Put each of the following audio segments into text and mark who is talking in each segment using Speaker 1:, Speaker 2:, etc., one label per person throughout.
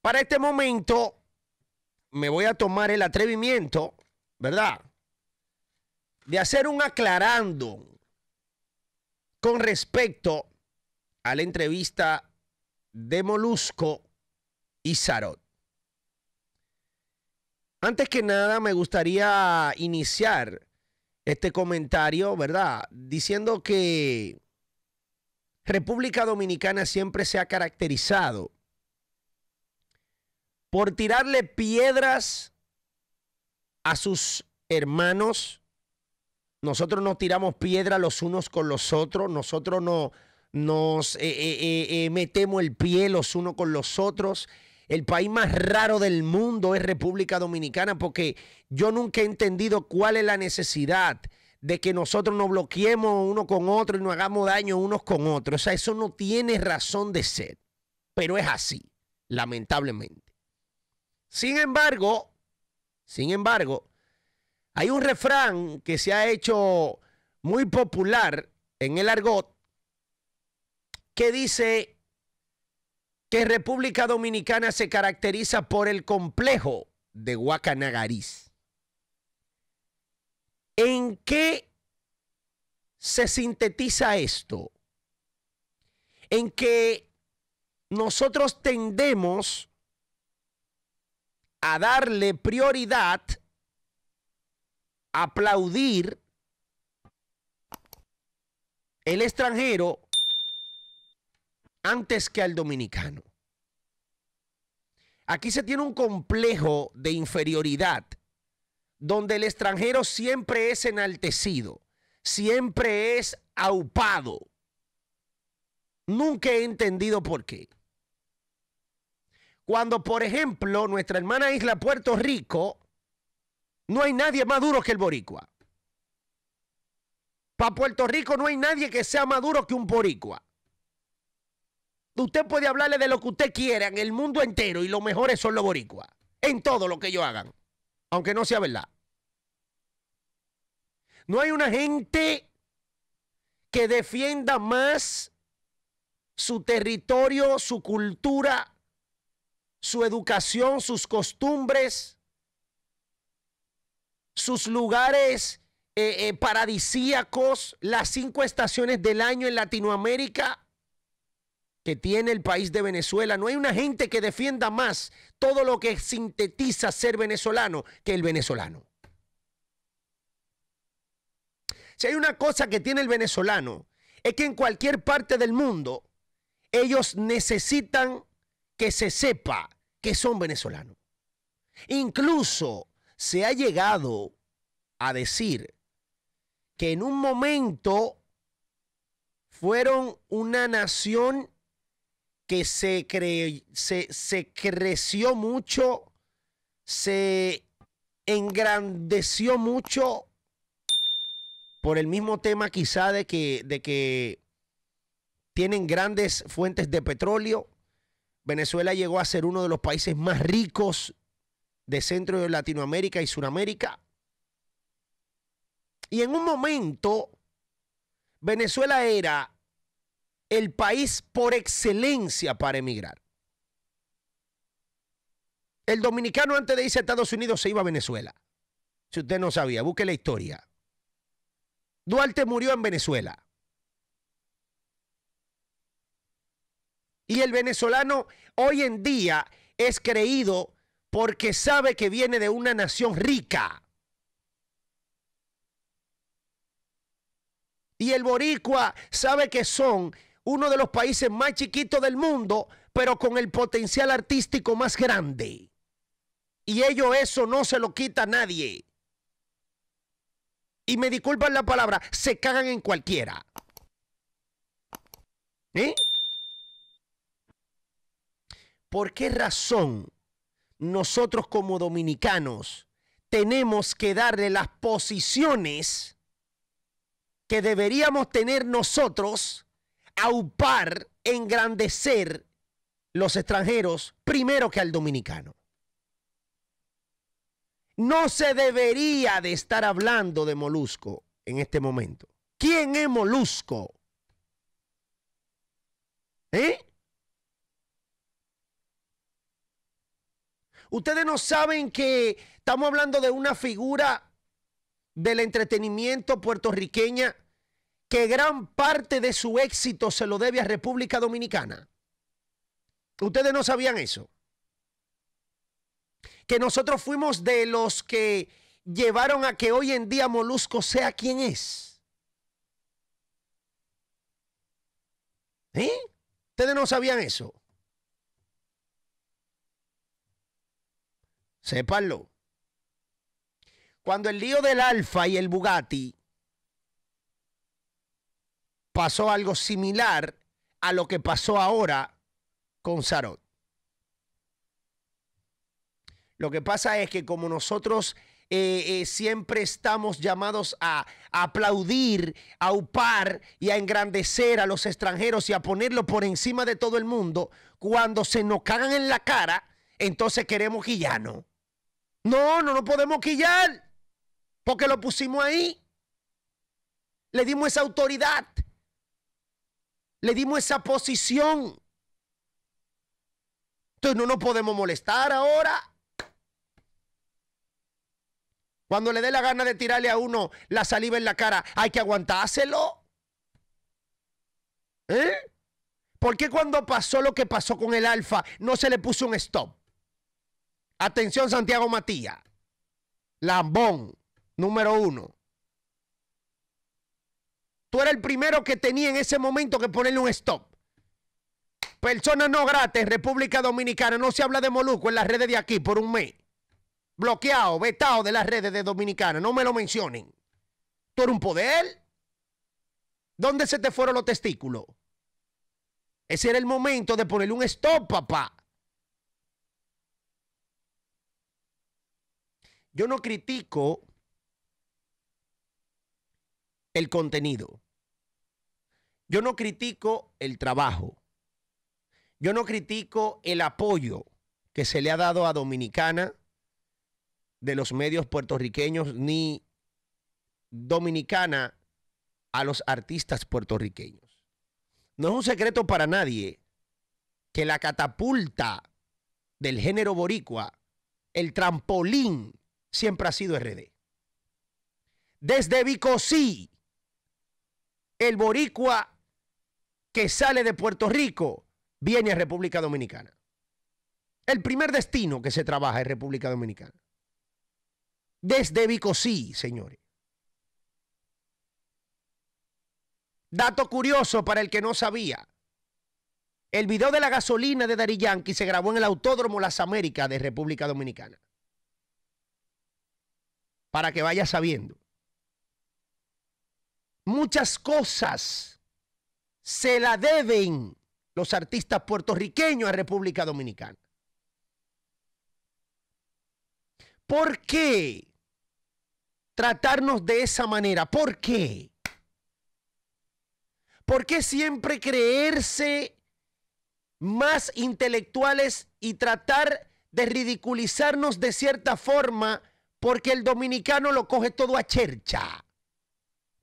Speaker 1: Para este momento me voy a tomar el atrevimiento, ¿verdad? De hacer un aclarando con respecto a la entrevista de Molusco y Sarot. Antes que nada, me gustaría iniciar este comentario, ¿verdad? Diciendo que República Dominicana siempre se ha caracterizado por tirarle piedras a sus hermanos. Nosotros nos tiramos piedras los unos con los otros. Nosotros no, nos eh, eh, eh, metemos el pie los unos con los otros. El país más raro del mundo es República Dominicana porque yo nunca he entendido cuál es la necesidad de que nosotros nos bloqueemos uno con otro y nos hagamos daño unos con otros. O sea, eso no tiene razón de ser, pero es así, lamentablemente. Sin embargo, sin embargo, hay un refrán que se ha hecho muy popular en el argot que dice que República Dominicana se caracteriza por el complejo de Guacanagariz. ¿En qué se sintetiza esto? En que nosotros tendemos a darle prioridad, aplaudir el extranjero antes que al dominicano. Aquí se tiene un complejo de inferioridad donde el extranjero siempre es enaltecido, siempre es aupado. Nunca he entendido por qué. Cuando, por ejemplo, nuestra hermana isla Puerto Rico, no hay nadie más duro que el boricua. Para Puerto Rico no hay nadie que sea más duro que un boricua. Usted puede hablarle de lo que usted quiera en el mundo entero y lo mejores son los boricua. En todo lo que ellos hagan. Aunque no sea verdad. No hay una gente que defienda más su territorio, su cultura, su educación, sus costumbres, sus lugares eh, eh, paradisíacos, las cinco estaciones del año en Latinoamérica que tiene el país de Venezuela. No hay una gente que defienda más todo lo que sintetiza ser venezolano que el venezolano. Si hay una cosa que tiene el venezolano, es que en cualquier parte del mundo ellos necesitan que se sepa que son venezolanos. Incluso se ha llegado a decir que en un momento fueron una nación que se, se, creció mucho, se engrandeció mucho por el mismo tema quizá de que tienen grandes fuentes de petróleo, Venezuela llegó a ser uno de los países más ricos de Centro de Latinoamérica y Sudamérica. Y en un momento, Venezuela era el país por excelencia para emigrar. El dominicano antes de irse a Estados Unidos se iba a Venezuela. Si usted no sabía, busque la historia. Duarte murió en Venezuela. Y el venezolano hoy en día es creído porque sabe que viene de una nación rica. Y el boricua sabe que son uno de los países más chiquitos del mundo, pero con el potencial artístico más grande. Y ello, eso no se lo quita a nadie. Y me disculpan la palabra, se cagan en cualquiera. ¿Eh? ¿por qué razón nosotros como dominicanos tenemos que darle las posiciones que deberíamos tener nosotros, aupar, engrandecer los extranjeros primero que al dominicano? No se debería de estar hablando de Molusco en este momento. ¿Quién es Molusco? ¿Eh? Ustedes no saben que estamos hablando de una figura del entretenimiento puertorriqueña que gran parte de su éxito se lo debe a República Dominicana. Ustedes no sabían eso. Que nosotros fuimos de los que llevaron a que hoy en día Molusco sea quien es. ¿Eh? Ustedes no sabían eso. Sépanlo. Cuando el lío del Alfa y el Bugatti pasó algo similar a lo que pasó ahora con Sarot. Lo que pasa es que como nosotros eh, eh, siempre estamos llamados a, aplaudir, a upar y a engrandecer a los extranjeros y a ponerlo por encima de todo el mundo, cuando se nos cagan en la cara, entonces queremos no. No, no nos podemos quillar. Porque lo pusimos ahí. Le dimos esa autoridad. Le dimos esa posición. Entonces no nos podemos molestar ahora. Cuando le dé la gana de tirarle a uno la saliva en la cara, hay que aguantárselo. ¿Eh? ¿Por qué cuando pasó lo que pasó con el alfa no se le puso un stop? Atención Santiago Matías. Lambón, número uno. Tú eres el primero que tenía en ese momento que ponerle un stop. Personas no grata en República Dominicana. No se habla de Moluco en las redes de aquí por un mes. Bloqueado, vetado de las redes de Dominicana. No me lo mencionen. Tú eres un poder. ¿Dónde se te fueron los testículos? Ese era el momento de ponerle un stop, papá. Yo no critico el contenido. Yo no critico el trabajo. Yo no critico el apoyo que se le ha dado a Dominicana de los medios puertorriqueños ni Dominicana a los artistas puertorriqueños. No es un secreto para nadie que la catapulta del género boricua, el trampolín siempre ha sido RD. Desde Vicosí, el boricua que sale de Puerto Rico viene a República Dominicana. El primer destino que se trabaja es República Dominicana. Desde Vicosí, señores. Dato curioso para el que no sabía. El video de la gasolina de Dari Yankee se grabó en el Autódromo Las Américas de República Dominicana para que vaya sabiendo. Muchas cosas se la deben los artistas puertorriqueños a República Dominicana. ¿Por qué tratarnos de esa manera? ¿Por qué? ¿Por qué siempre creerse más intelectuales y tratar de ridiculizarnos de cierta forma porque el dominicano lo coge todo a chercha.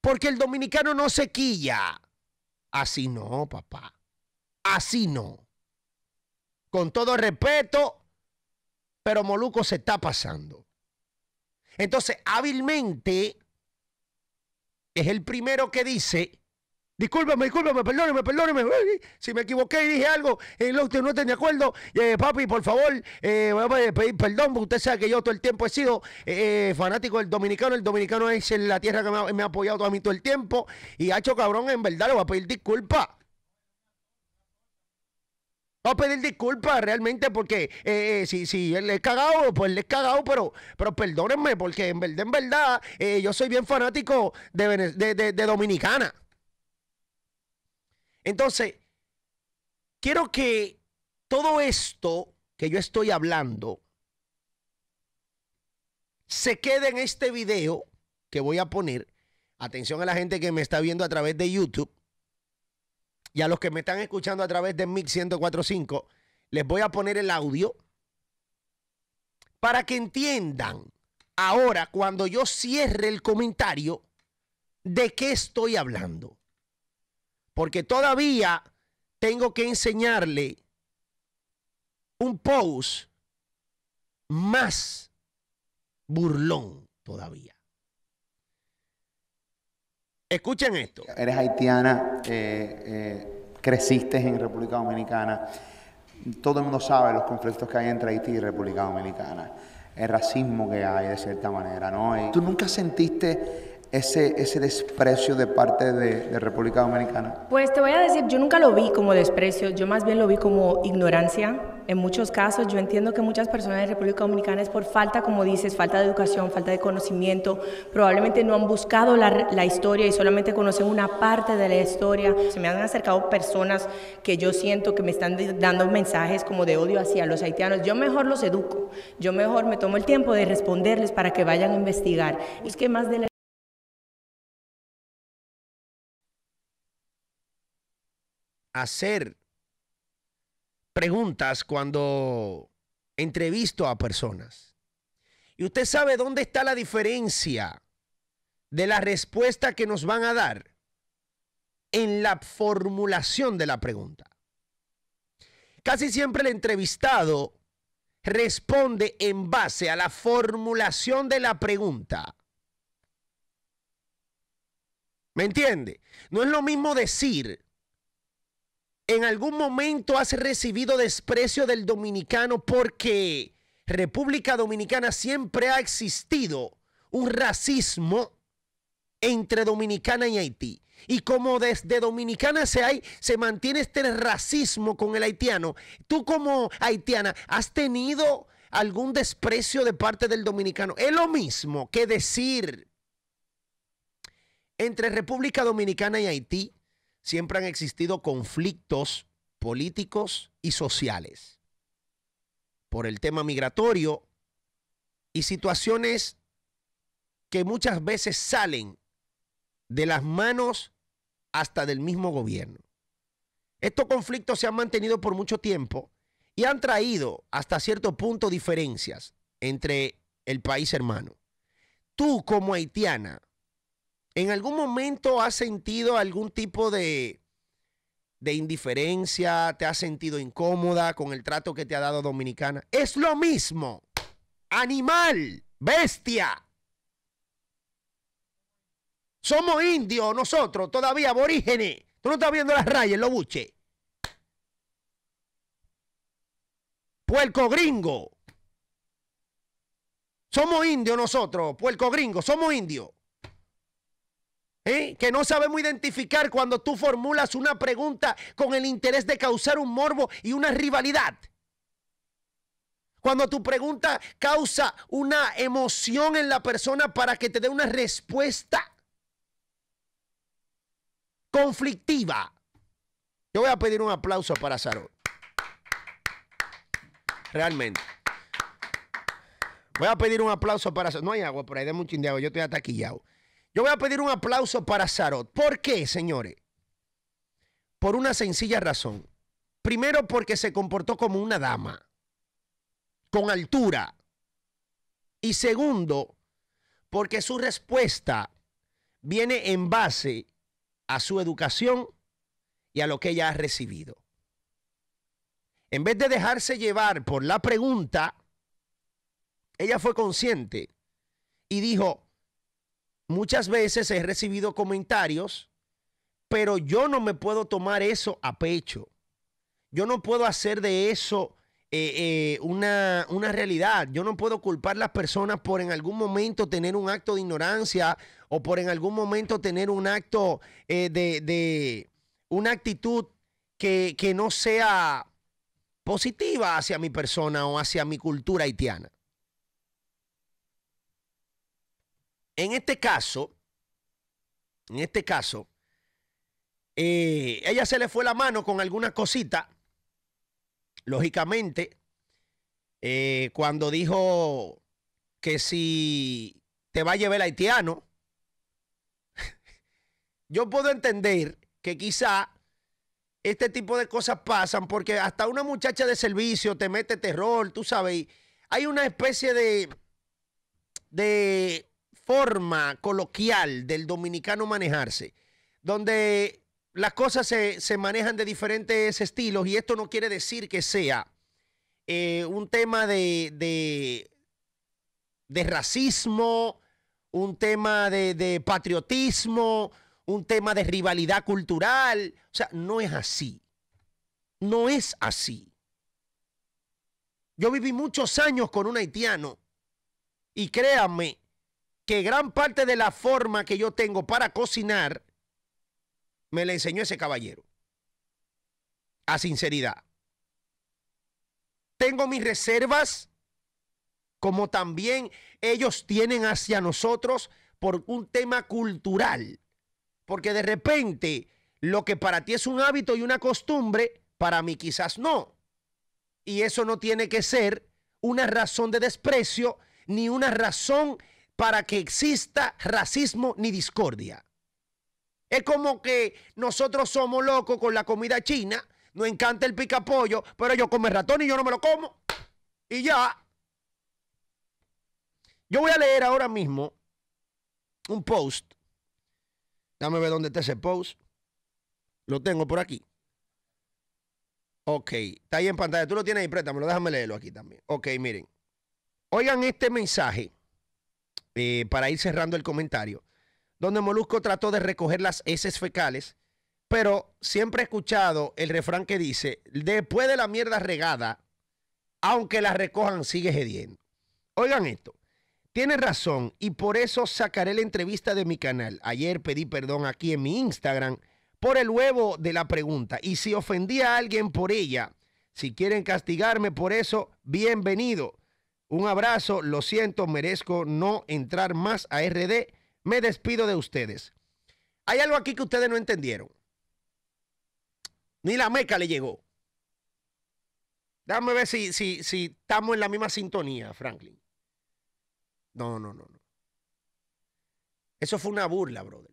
Speaker 1: Porque el dominicano no se quilla. Así no, papá. Así no. Con todo respeto, pero Moluco se está pasando. Entonces, hábilmente, es el primero que dice, discúlpeme, discúlpame, perdóneme, perdóneme. Si me equivoqué y dije algo en lo no tenía de acuerdo, eh, papi, por favor, eh, voy a pedir perdón, usted sabe que yo todo el tiempo he sido eh, eh, fanático del dominicano. El dominicano es la tierra que me ha, apoyado a mí todo el tiempo. Y ha hecho Cabrón, en verdad, le voy a pedir disculpa. Voy a pedir disculpas realmente porque eh, si, él es cagado, pues él es cagado, pero, pero perdónenme porque en verdad, en verdad, yo soy bien fanático de Dominicana. Entonces, quiero que todo esto que yo estoy hablando se quede en este video que voy a poner. Atención a la gente que me está viendo a través de YouTube y a los que me están escuchando a través de Mix 1045, les voy a poner el audio para que entiendan ahora cuando yo cierre el comentario de qué estoy hablando porque todavía tengo que enseñarle un post más burlón todavía. Escuchen esto. Eres haitiana, eh, eh, creciste en República Dominicana. Todo el mundo sabe los conflictos que hay entre Haití y República Dominicana, el racismo que hay de cierta manera, ¿no? tú nunca sentiste ese, ese desprecio de parte de, República Dominicana? Pues te voy a decir, yo nunca lo vi como desprecio, yo más bien lo vi como ignorancia. En muchos casos yo entiendo que muchas personas de República Dominicana es por falta, como dices, falta de educación, falta de conocimiento, probablemente no han buscado la, la historia y solamente conocen una parte de la historia. Se me han acercado personas que yo siento que me están dando mensajes como de odio hacia los haitianos. Yo mejor los educo, yo mejor me tomo el tiempo de responderles para que vayan a investigar. Es que más de la hacer preguntas cuando entrevisto a personas. Y usted sabe dónde está la diferencia de la respuesta que nos van a dar en la formulación de la pregunta. Casi siempre el entrevistado responde en base a la formulación de la pregunta. ¿Me entiende? No es lo mismo decir, ¿En algún momento has recibido desprecio del dominicano porque República Dominicana siempre ha existido un racismo entre Dominicana y Haití? Y como desde Dominicana se, hay, se mantiene este racismo con el haitiano, tú como haitiana, ¿has tenido algún desprecio de parte del dominicano? Es lo mismo que decir entre República Dominicana y Haití siempre han existido conflictos políticos y sociales por el tema migratorio y situaciones que muchas veces salen de las manos hasta del mismo gobierno. Estos conflictos se han mantenido por mucho tiempo y han traído hasta cierto punto diferencias entre el país hermano. Tú como haitiana ¿En algún momento has sentido algún tipo de, indiferencia? ¿Te has sentido incómoda con el trato que te ha dado Dominicana? Es lo mismo. Animal, bestia. Somos indios nosotros, todavía aborígenes. Tú no estás viendo las rayas, lo buche. Puerco gringo. Somos indios nosotros, puerco gringo, somos indios. ¿Eh? que no sabemos identificar cuando tú formulas una pregunta con el interés de causar un morbo y una rivalidad. Cuando tu pregunta causa una emoción en la persona para que te dé una respuesta conflictiva. Yo voy a pedir un aplauso para Sarot. Realmente. Voy a pedir un aplauso para No hay agua por ahí, de un Yo estoy ataquillado. Yo voy a pedir un aplauso para Sarot. ¿Por qué, señores? Por una sencilla razón. Primero porque se comportó como una dama, con altura. Y segundo, porque su respuesta viene en base a su educación y a lo que ella ha recibido. En vez de dejarse llevar por la pregunta, ella fue consciente y dijo, muchas veces he recibido comentarios, pero yo no me puedo tomar eso a pecho. Yo no puedo hacer de eso eh, eh, una, realidad. Yo no puedo culpar a las personas por en algún momento tener un acto de ignorancia o por en algún momento tener un acto eh, de, una actitud que no sea positiva hacia mi persona o hacia mi cultura haitiana. En este caso, en este caso, eh, ella se le fue la mano con alguna cosita. Lógicamente, eh, cuando dijo que si te va a llevar el haitiano, yo puedo entender que quizá este tipo de cosas pasan porque hasta una muchacha de servicio te mete terror, tú sabes. Hay una especie de, de forma coloquial del dominicano manejarse, donde las cosas se, manejan de diferentes estilos y esto no quiere decir que sea eh, un tema de, de, racismo, un tema de, de patriotismo, un tema de rivalidad cultural. O sea, no es así. No es así. Yo viví muchos años con un haitiano y créanme que gran parte de la forma que yo tengo para cocinar me la enseñó ese caballero. A sinceridad. Tengo mis reservas, como también ellos tienen hacia nosotros por un tema cultural. Porque de repente lo que para ti es un hábito y una costumbre, para mí quizás no. Y eso no tiene que ser una razón de desprecio ni una razón para que exista racismo ni discordia. Es como que nosotros somos locos con la comida china, nos encanta el picapollo, pero yo comen ratón y yo no me lo como. Y ya. Yo voy a leer ahora mismo un post. Dame ver dónde está ese post. Lo tengo por aquí. Ok, está ahí en pantalla. Tú lo tienes ahí, préstamelo. Déjame leerlo aquí también. Ok, miren. Oigan este mensaje. Eh, para ir cerrando el comentario, donde Molusco trató de recoger las heces fecales, pero siempre he escuchado el refrán que dice, después de la mierda regada, aunque la recojan, sigue hediendo. Oigan esto, tiene razón y por eso sacaré la entrevista de mi canal. Ayer pedí perdón aquí en mi Instagram por el huevo de la pregunta y si ofendí a alguien por ella, si quieren castigarme por eso, bienvenido. Un abrazo, lo siento, merezco no entrar más a RD. Me despido de ustedes. Hay algo aquí que ustedes no entendieron. Ni la meca le llegó. Déjame ver si, si, estamos en la misma sintonía, Franklin. No, no, no, no. Eso fue una burla, brother.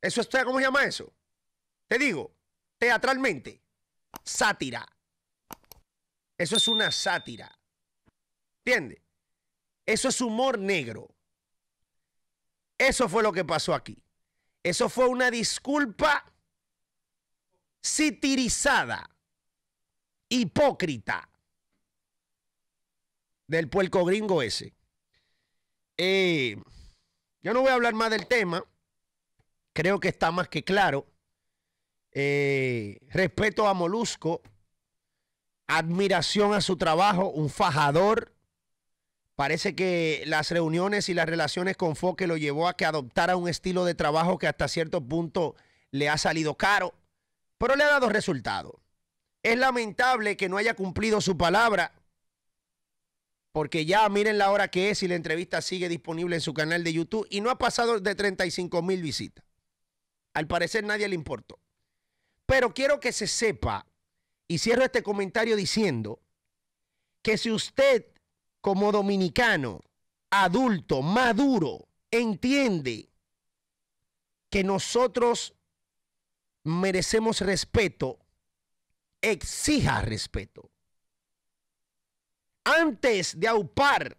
Speaker 1: Eso está, ¿cómo se llama eso? Te digo, teatralmente, sátira. Eso es una sátira entiende Eso es humor negro. Eso fue lo que pasó aquí. Eso fue una disculpa citirizada, hipócrita del puerco gringo ese. Eh, yo no voy a hablar más del tema. Creo que está más que claro. Eh, respeto a Molusco. Admiración a su trabajo. Un fajador. Parece que las reuniones y las relaciones con Foque lo llevó a que adoptara un estilo de trabajo que hasta cierto punto le ha salido caro, pero le ha dado resultado. Es lamentable que no haya cumplido su palabra, porque ya miren la hora que es y la entrevista sigue disponible en su canal de YouTube y no ha pasado de 35 mil visitas. Al parecer nadie le importó. Pero quiero que se sepa, y cierro este comentario diciendo, que si usted como dominicano, adulto, maduro, entiende que nosotros merecemos respeto, exija respeto. Antes de aupar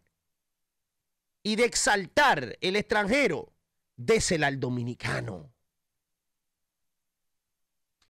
Speaker 1: y de exaltar el extranjero, désela al dominicano.